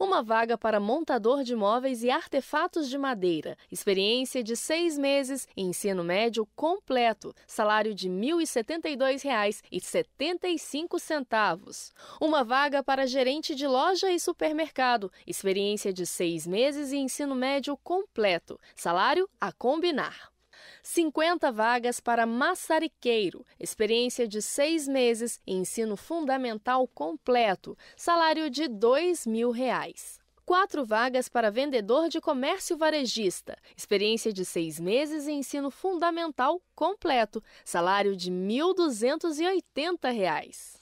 uma vaga para montador de móveis e artefatos de madeira. Experiência de seis meses e ensino médio completo. Salário de R$ 1.072,75. Uma vaga para gerente de loja e supermercado. Experiência de seis meses e ensino médio completo. Salário a combinar. 50 vagas para maçariqueiro, experiência de seis meses e ensino fundamental completo, salário de R$ mil. Reais quatro vagas para vendedor de comércio varejista, experiência de seis meses e ensino fundamental completo, salário de R$ 1.280. Reais.